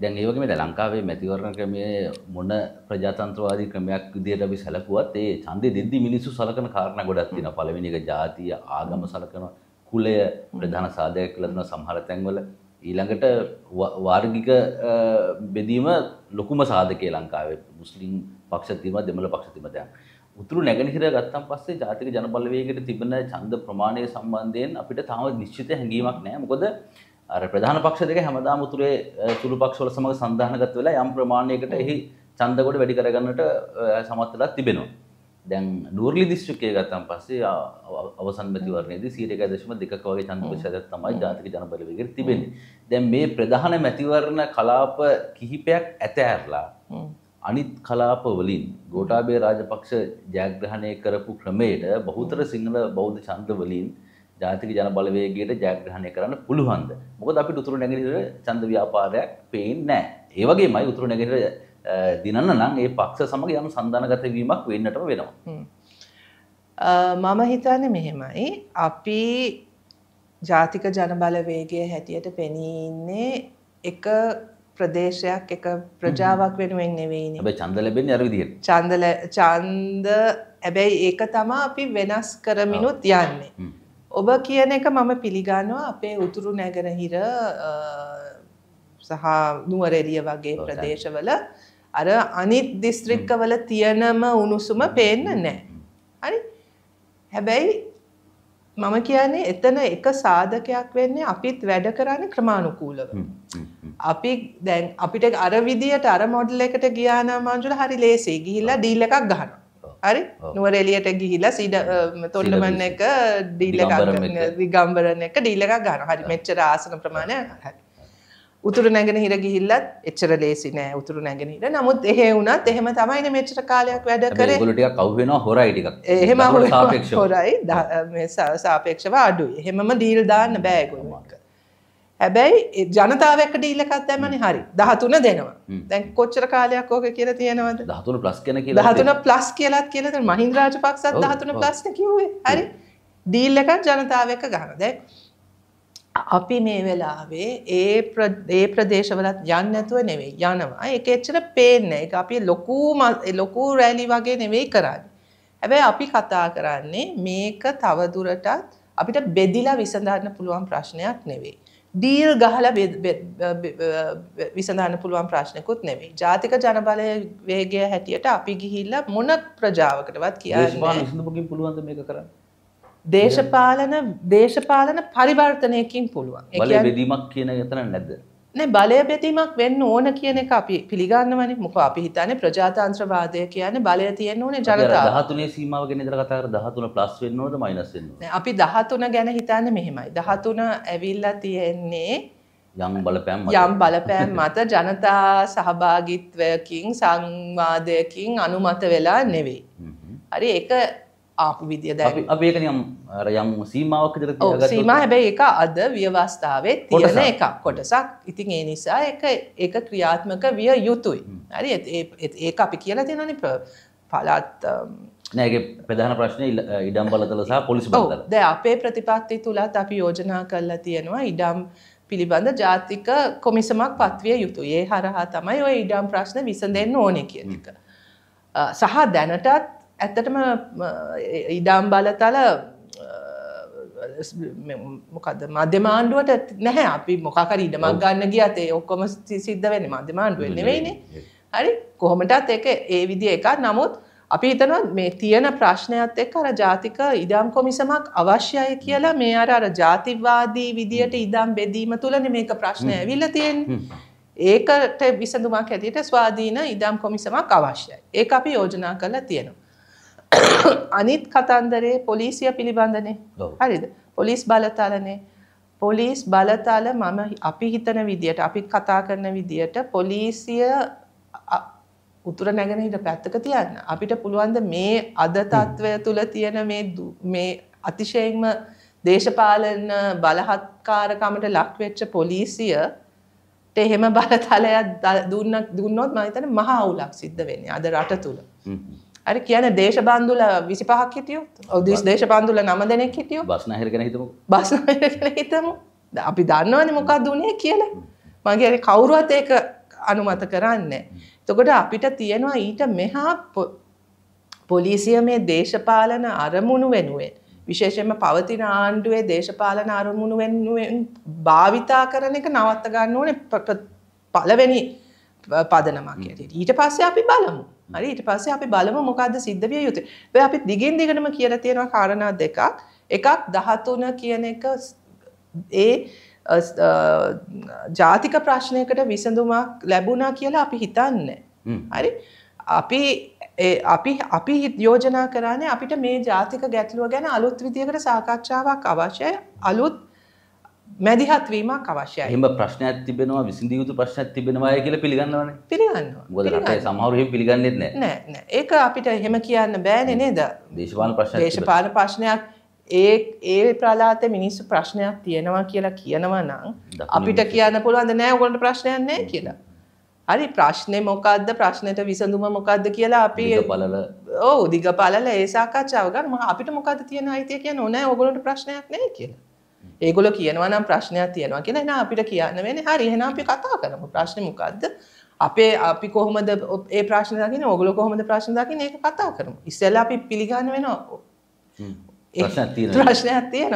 දැන් ඒ වගේම දැන් ලංකාවේ මැතිවරණ ක්‍රමය මොන ප්‍රජාතන්ත්‍රවාදී ක්‍රමයක් විදිහට අපි සැලකුවත් ඒ ඡන්දෙ දෙද්දි මිනිස්සු සලකන කාරණා ගොඩක් තියෙනවා. පළවෙනි එක ජාතිය, ආගම සලකනවා, කුලය ප්‍රධාන සාධකයක් කියලා දෙනවා සමහර තැන්වල. ඊළඟට වාර්ගික බෙදීම ලොකුම සාධකයේ ලංකාවේ. මුස්ලිම් පක්ෂ තියෙනවා, දෙමළ පක්ෂ තියෙනවා දැන්. උතුරු නැගෙනහිර ගත්තන් පස්සේ ජාතික ජනබලවේගයට තිබෙන ඡන්ද ප්‍රමාණය සම්බන්ධයෙන් අපිට තාම නිශ්චිත හැඟීමක් නැහැ. මොකද අර ප්‍රධාන පක්ෂ දෙක හැමදාම උතුරේ සුළු පක්ෂවල සමග සන්ධානගත වෙලා යම් ප්‍රමාණයකට එහි ඡන්දකොට වැඩි කරගන්නට සමත් වෙලා තිබෙනවා. දැන් නූර්ලි දිස්ත්‍රික්කය ගත්තන් පස්සේ අවසන් මැතිවරණයේදී 1.2ක වගේ ඡන්ද ප්‍රතිශතයක් තමයි ජාතික ජනබල වේගෙට තිබෙන්නේ. දැන් මේ ප්‍රධාන මැතිවරණ කලාප කිහිපයක් ඇතහැරලා අනිත් කලාප වලින් ගෝඨාභය රාජපක්ෂ ජයග්‍රහණය කරපු ක්‍රමයට බහුතර සිංහල බෞද්ධ ඡන්ද වලින් ජාතික ජන බලවේගයට ජයග්‍රහණය කරන්න පුළුවන්ද? මොකද අපිට උතුරු නැගෙනහිර ඡන්ද ව්‍යාපාරයක් පේන්නේ නැහැ. ඒ වගේමයි උතුරු නැගෙනහිර දිනන්න නම් ඒ පක්ෂ සමග යම් සන්දානගත වීමක් වෙන්නටම වෙනවා. මම හිතන්නේ මෙහෙමයි. අපි ජාතික ජන බලවේගය හැටියට පෙනී ඉන්නේ එක ප්‍රදේශයක් එක ප්‍රජාවක් වෙනුවෙන් නෙවෙයිනේ. හැබැයි ඡන්ද ලැබෙන්නේ අර විදිහට. ඡන්ද ඡන්ද හැබැයි ඒක තමයි අපි වෙනස් කරමිනුත් යන්නේ. ඔබ කියන එක මම පිළිගන්නවා අපේ උතුරු නැගනහිර සහ නුවරෙලිය වගේ ප්‍රදේශවල අර අනිත් දිස්ත්‍රික්කවල තියනම උණුසුම පේන්න නෑ. හරි හැබැයි මම කියන්නේ එතන එක සාධකයක් වෙන්නේ අපිත් වැඩ කරන්න ක්‍රමාණුකූලව. අපි දැන් අපිට අර විදියට අර මොඩල් එකට ගියානා මංජුල හරි ලේසි ගිහිල්ලා ඩීල් එකක් ගහනවා. හරි නුවර එලියට ගිහිලා සීඩ තොන්නමන්න එක ඩීල ගම්බරන එක ඩීලක ගන්න හරි මෙච්චර ආසන ප්‍රමාණය හ උතුරු නැගෙන හිර ගිහිල්ලත් එච්චර ලේසි නෑ උතුරු නැගෙන හිට නමුත් එහෙ වුණත් එහෙම තමයින මෙච්චර කාලයක් වැඩ කර ගලටිය කව්වෙන හොරයිටික් එහෙම හොරයි සාපේක්ෂව අඩු එහෙමම දීල් දාන්න බෑගුවක් හැබැයි ජනතාවකට ඉල්ලකත් දැමනි හරි දහතුන දෙනවා දැන් කොච්චර කාලයක් ඕක කියර තියෙනවද දහතුන ප්ලස් කෙන දහතුන ප්ලස් කියලත් කියලද මහින්ද්‍රාජ පක්සත් දහතුන ප්ලස්න කිවේ හරි දීල් එකත් ජනතාවක ගහනද අපි මේ වෙලාවේ ඒ ඒ ප්‍රදේශවලත් යන්නඇතුව නෙවෙයි යනවා එක එච්චර පේන්න එක අපි ලොකූ ලොකූ රැලි වගේ නෙවෙයි කරන්න හැබැයි අපි කතා කරන්නේ මේක තවදුරටත් අපිට බෙදිලා විසඳන්න පුළුවන් ප්‍රශ්නයක් නෙවෙයි ඩීල් ගහල විසඳන්න පුළුවන් ප්‍රශ්නකුත් නෙවෙයි ජාතික ජනබලය වේගය හැටියට අපි ගිහිල්ල මොන ප්‍රජාවකටවත් කිය පුළුවන් මේ කර දේශපාලන දේශපාලන පරිවර්තනයකින් පුළුවන් බදීමක් කියන ගතන නැද නෑ බලය බැතිමක් වෙන්න ඕන කියන එක අපි පිළිගන්නවනේ මොකෝ අපි හිතන්නේ ප්‍රජාතන්ත්‍රවාදය කියන්නේ බලය තියෙන්න ඕනේ ජනතාව. 13 සීමාව ගැන ඉඳලා කතා කරලා 13 ප්ලස් වෙන්න ඕනද මයිනස් වෙන්න ඕනද? අපි 13 ගැන හිතන්නේ මෙහෙමයි. 13 ඇවිල්ලා තියෙන්නේ යම් බලපෑම් යම් බලපෑම් මත ජනතා සහභාගිත්වයකින් සංවාදයකින් අනුමත වෙලා නෙවෙයි. හරි ඒක ආපු විදිිය දැ අපේ යම් යම් සීමාවක් ද සීම හැබැයි එක අද ව්‍යවස්ථාවේ තියෙන එකක් කොටසක් ඉතින් ඒ නිසා එක එක ක්‍රියාත්මක විය යුතුයි හරි ඒ අපි කියලා තියෙනනි පලාත් නෑගේ ප්‍රධාන ප්‍රශ්නය ඉඩම් බලතල සහ පොලිසි බල ද අපේ ප්‍රතිපත්ති තුළත් අපි යෝජනා කරලා තියෙනවා ඉඩම් පිළිබඳ ජාතික කොමිසමක් පත්විය යුතු ඒ හරහා තමයි ඔය ඉඩම් ප්‍රශ්න විසඳෙන් ඕනෙ කියන එක. සහ දැනටත් ඇත්තටම ඉඩම් බලතල මොකද මධ්‍යමාණ්ඩුවට නැහැ අපි මොකර ඉඩමක් ගන්න ගියතේ ඔක්කොම සිද්ධ වෙන මධ්‍යමාණ්ඩුවෙන් නෙවෙයිනේ හරි කොහොමටත් එක ඒ විදි එකක් නමුත් අපි හිතනවා මේ තියෙන ප්‍රශ්නයත් එක් අර ජාතික ඉඩම් කොමිසමක් අවශ්‍යය කියලා මේ අර අර ජාතිවාදී විදියට ඉඩම් බෙදීම තුළන මේක ප්‍රශ්නය ඇවිල්ල තියෙන් ඒකට විසඳුමක් ඇතිට ස්වාධීන ඉඩම් කොමිසමක් අවශ්‍යයි ඒ අපි යෝජනා කරලා තියෙනවා අනිත් කතන්දරේ පොලිසිය පිළිබඳනේ හරිද පොලිස් බලතලනේ පොලිස් බලතල මම අපි හිතන විදියට අපි කතා කරන විදියට පොලිසිය උතුර නැගෙන හිට පැත්තක තියන්න අපිට පුළුවන්ද මේ අද තත්ත්වය තුළ තියෙන මේ මේ අතිශයෙන්ම දේශපාලන බලහත්කාරකමට ලක්වෙච්ච පොලිසියට එහෙම බලතලයක් දුන්නොත් මහිතන මහ අවුලක් සිද්ධ වෙන්නේ අද රට තුළ අර කියන දේශබන්දුල විසි පහක් හිටියෝ ඔදස් දේශබන්දුල නම දෙනෙක් හිටියෝ බස්නහරගෙන හිතමු බස්නහරගෙන හිතමු අපි දන්නවන මොකක් දුනේ කියල මගේ කවුරුවත් ඒක අනුමත කරන්න. තකොට අපිට තියෙනවා ඊට මෙහා පොලිසිය මේ දේශපාලන අරමුණු වෙනුවෙන්. විශේෂෙන්ම පවතින ආණ්ඩුවේ දේශපාලන අරමුණු වෙනුවෙන් භාවිතා කරන එක නවත්ත ගන්න ඕන පලවෙනි පදනමක් යට ඊට පස්සේ අපි බලමු. හරි ඊට පස්සේ අපි බලමු මොකද්ද සිද්ධ විය යුත්තේ. දැන් අපි දිගින් දිගටම කියලා තියෙනවා කාරණා දෙකක්. එකක් 13 කියන එක ඒ ජාතික ප්‍රශ්නයකට විසඳුමක් ලැබුණා කියලා අපි හිතන්නේ. හරි? අපි අපි අපි යෝජනා කරන්නේ අපිට මේ ජාතික ගැටලුව ගැන අලුත් විදියකට සාකච්ඡාවක් අවශ්‍යයි. අලුත් මැදිහත්වීමක් අවශ්‍යයි එම ප්‍රශ්නයක් තිබෙනවා විසිඳ යුතු ප්‍රශ්නයක් තිබෙනවාය කියලා පිළිගන්නවනේ පිළිගන්නවා මොකද රටේ සමහර එහෙම පිළිගන්නේත් නැහැ නෑ නෑ ඒක අපිට එහෙම කියන්න බෑනේ නේද දේශපාලන ප්‍රශ්නයක් දේශපාලන ප්‍රශ්නයක් ඒ ඒ ප්‍රලාත මිනිස්සු ප්‍රශ්නයක් තියෙනවා කියලා කියනවා නම් අපිට කියන්න පුළුවන්ද නෑ ඔයගොල්ලන්ට ප්‍රශ්නයක් නෑ කියලා හරි ප්‍රශ්නේ මොකක්ද ප්‍රශ්නෙට විසඳුම මොකක්ද කියලා අපි බලල ඕ දිග පලල ඒ සාකච්ඡාව ගන්න අපිට මොකක්ද තියෙන අයිතිය කියන්නේ නැහැ ඕගොල්ලන්ට ප්‍රශ්නයක් නැහැ කියලා. ඒගොල්ලෝ කියනවා නම් ප්‍රශ්නයක් තියෙනවා කියලා එහෙනම් අපිට කියන්න වෙන්නේ හරි එහෙනම් අපි කතා කරමු ප්‍රශ්නේ මොකද්ද අපේ අපි කොහොමද ඒ ප්‍රශ්න දකින්නේ ඕගොල්ලෝ කොහොමද ප්‍රශ්න දකින්නේ ඒක කතා කරමු ඉස්සෙල්ලා අපි පිළිගන්න වෙනවා ප්‍රශ්නයක් තියෙනවා ප්‍රශ්නයක් තියෙනවා